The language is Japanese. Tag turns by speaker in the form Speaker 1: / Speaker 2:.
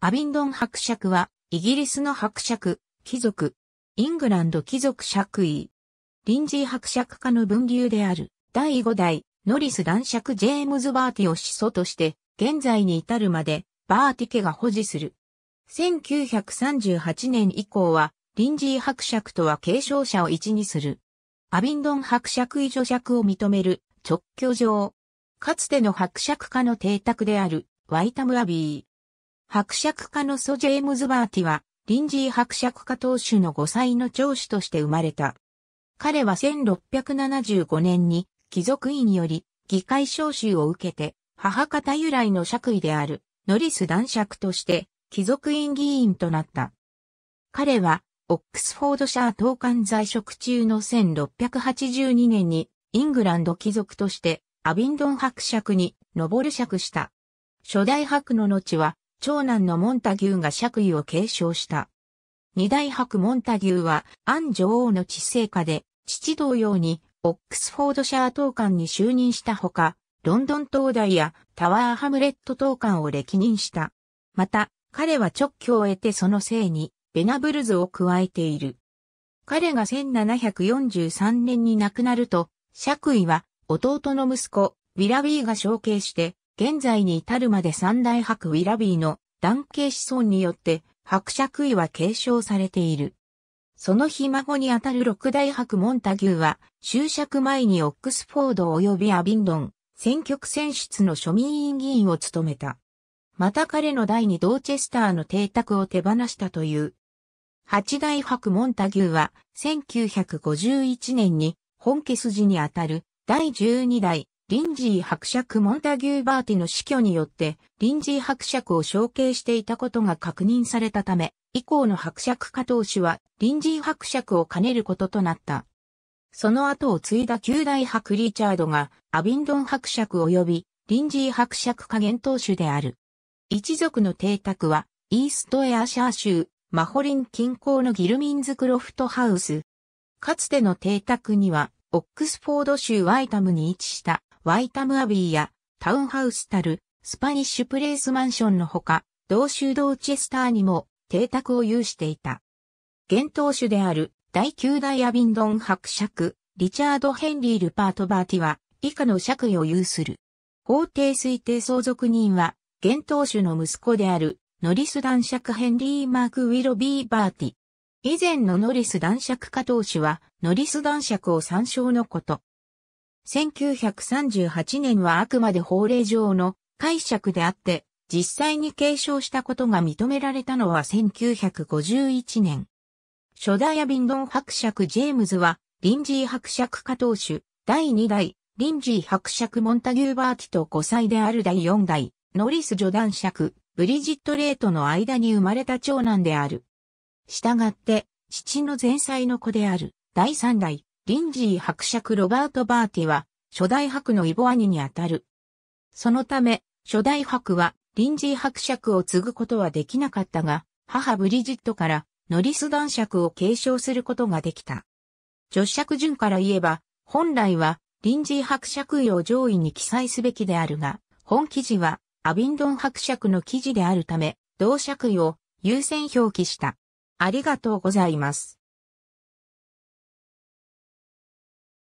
Speaker 1: アビンドン伯爵は、イギリスの伯爵、貴族、イングランド貴族爵位。臨時伯爵家の分流である、第5代、ノリス男爵ジェームズ・バーティを始祖として、現在に至るまで、バーティ家が保持する。1938年以降は、臨時伯爵とは継承者を一にする。アビンドン伯爵位助爵を認める直居上。かつての伯爵家の邸宅である、ワイタム・アビー。伯爵家のソジェームズ・バーティは、リンジー伯爵家当主の5歳の長子として生まれた。彼は1675年に貴族院より議会召集を受けて、母方由来の爵位であるノリス男爵として貴族院議員となった。彼は、オックスフォードシャー官在職中の1682年にイングランド貴族としてアビンドン伯爵に上る爵した。初代伯の後は長男のモンタギューが爵位を継承した。二大伯モンタギューは、アン女王の治世下で、父同様に、オックスフォードシャー党官に就任したほか、ロンドン東大やタワーハムレット党官を歴任した。また、彼は直居を得てその姓に、ベナブルズを加えている。彼が1743年に亡くなると、爵位は弟の息子、ウィラウィーが承継して、現在に至るまで三大白ウィラビーの男系子孫によって伯爵位は継承されている。そのひ孫にあたる六大伯モンタギューは、就職前にオックスフォード及びアビンドン、選挙区選出の庶民委員議員を務めた。また彼の第二ドーチェスターの邸宅を手放したという。八大伯モンタギューは、1951年に本家筋にあたる第十二代リンジー伯爵モンタギューバーティの死去によって、リンジー伯爵を承継していたことが確認されたため、以降の伯爵加藤氏は、リンジー伯爵を兼ねることとなった。その後を継いだ旧大伯リチャードが、アビンドン伯爵及び、リンジー伯爵加減当主である。一族の邸宅は、イーストエアシャー州、マホリン近郊のギルミンズクロフトハウス。かつての邸宅には、オックスフォード州ワイタムに位置したワイタムアビーやタウンハウスたるスパニッシュプレイスマンションのほか、同州ドーチェスターにも邸宅を有していた。現当主である第9代アビンドン伯爵、リチャード・ヘンリー・ルパート・バーティは以下の爵位を有する。法定推定相続人は、現当主の息子であるノリス男爵ヘンリー・マーク・ウィロビー・バーティ。以前のノリス男爵加藤氏は、ノリス男爵を参照のこと。1938年はあくまで法令上の解釈であって、実際に継承したことが認められたのは1951年。初代アビンドン伯爵ジェームズは、リンジー伯爵加藤主、第2代、リンジー伯爵モンタギューバーティと5歳である第4代、ノリス助男爵、ブリジット・レートの間に生まれた長男である。したがって、父の前妻の子である、第3代、リンジー伯爵ロバート・バーティは、初代伯の異母兄にあたる。そのため、初代伯は、リンジー伯爵を継ぐことはできなかったが、母ブリジットから、ノリス男爵を継承することができた。女爵順から言えば、本来は、臨時伯爵位を上位に記載すべきであるが、本記事は、アビンドン伯爵の記事であるため、同爵位を優先表記した。ありがとうございます。